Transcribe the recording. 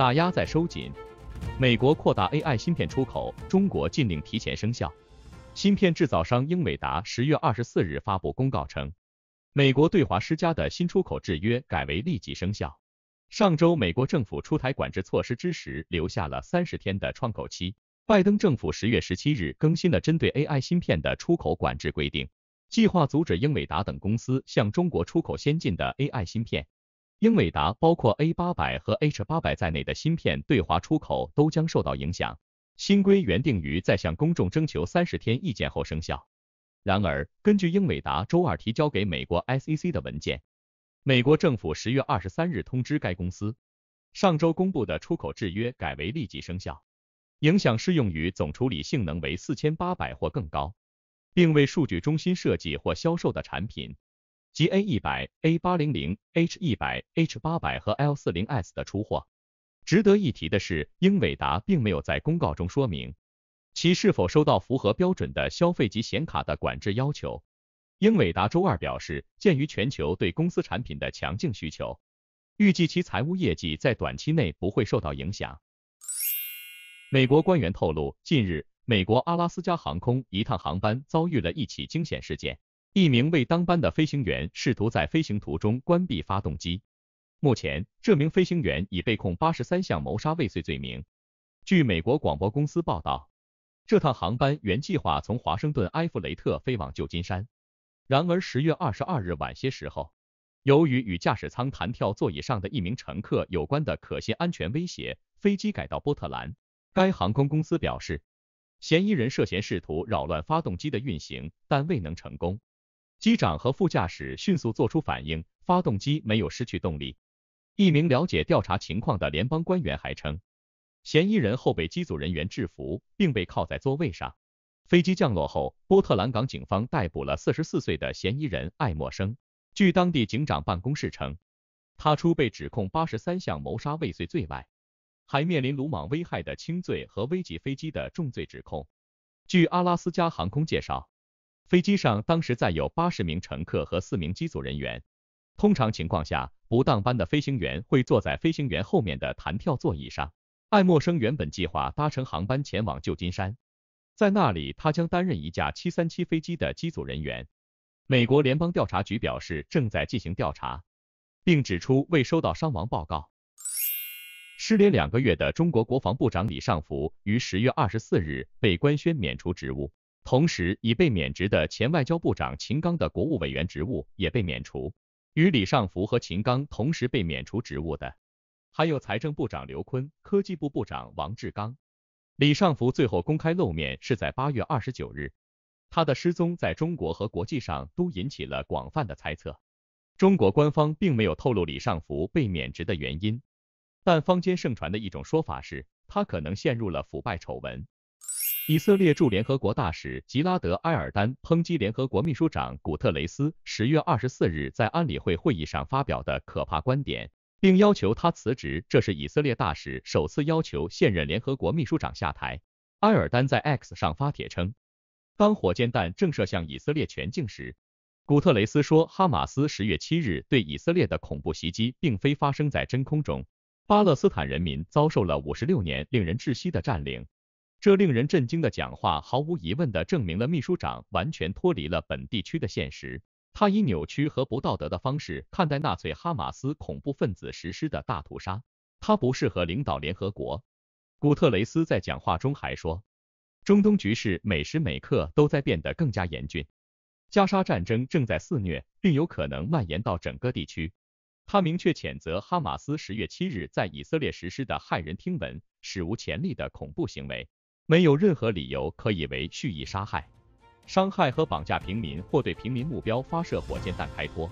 打压在收紧，美国扩大 AI 芯片出口，中国禁令提前生效。芯片制造商英伟达十月二十四日发布公告称，美国对华施加的新出口制约改为立即生效。上周美国政府出台管制措施之时，留下了三十天的窗口期。拜登政府十月十七日更新了针对 AI 芯片的出口管制规定，计划阻止英伟达等公司向中国出口先进的 AI 芯片。英伟达包括 A 八百和 H 八百在内的芯片对华出口都将受到影响。新规原定于在向公众征求三十天意见后生效，然而，根据英伟达周二提交给美国 SEC 的文件，美国政府十月二十三日通知该公司，上周公布的出口制约改为立即生效，影响适用于总处理性能为四千八百或更高，并为数据中心设计或销售的产品。G A 一百、A 八零零、H 一百、H 八百和 L 四零 S 的出货。值得一提的是，英伟达并没有在公告中说明其是否收到符合标准的消费级显卡的管制要求。英伟达周二表示，鉴于全球对公司产品的强劲需求，预计其财务业绩在短期内不会受到影响。美国官员透露，近日美国阿拉斯加航空一趟航班遭遇了一起惊险事件。一名未当班的飞行员试图在飞行途中关闭发动机。目前，这名飞行员已被控八十三项谋杀未遂罪名。据美国广播公司报道，这趟航班原计划从华盛顿埃弗雷特飞往旧金山。然而，十月二十二日晚些时候，由于与驾驶舱弹跳座椅上的一名乘客有关的可信安全威胁，飞机改到波特兰。该航空公司表示，嫌疑人涉嫌试图扰乱发动机的运行，但未能成功。机长和副驾驶迅速做出反应，发动机没有失去动力。一名了解调查情况的联邦官员还称，嫌疑人后被机组人员制服，并被铐在座位上。飞机降落后，波特兰港警方逮捕了四十四岁的嫌疑人艾默。生。据当地警长办公室称，他除被指控八十三项谋杀未遂罪外，还面临鲁莽危害的轻罪和危及飞机的重罪指控。据阿拉斯加航空介绍。飞机上当时载有八十名乘客和四名机组人员。通常情况下，不当班的飞行员会坐在飞行员后面的弹跳座椅上。艾默生原本计划搭乘航班前往旧金山，在那里他将担任一架737飞机的机组人员。美国联邦调查局表示正在进行调查，并指出未收到伤亡报告。失联两个月的中国国防部长李尚福于十月二十四日被官宣免除职务。同时，已被免职的前外交部长秦刚的国务委员职务也被免除。与李尚福和秦刚同时被免除职务的，还有财政部长刘昆、科技部部长王志刚。李尚福最后公开露面是在八月二十九日，他的失踪在中国和国际上都引起了广泛的猜测。中国官方并没有透露李尚福被免职的原因，但坊间盛传的一种说法是他可能陷入了腐败丑闻。以色列驻联合国大使吉拉德·埃尔丹抨击联合国秘书长古特雷斯十月二十四日在安理会会议上发表的可怕观点，并要求他辞职。这是以色列大使首次要求现任联合国秘书长下台。埃尔丹在 X 上发帖称，当火箭弹正射向以色列全境时，古特雷斯说，哈马斯十月七日对以色列的恐怖袭击并非发生在真空中，巴勒斯坦人民遭受了五十六年令人窒息的占领。这令人震惊的讲话，毫无疑问的证明了秘书长完全脱离了本地区的现实。他以扭曲和不道德的方式看待纳粹、哈马斯恐怖分子实施的大屠杀。他不适合领导联合国。古特雷斯在讲话中还说，中东局势每时每刻都在变得更加严峻，加沙战争正在肆虐，并有可能蔓延到整个地区。他明确谴责哈马斯十月七日在以色列实施的骇人听闻、史无前例的恐怖行为。没有任何理由可以为蓄意杀害、伤害和绑架平民，或对平民目标发射火箭弹开脱。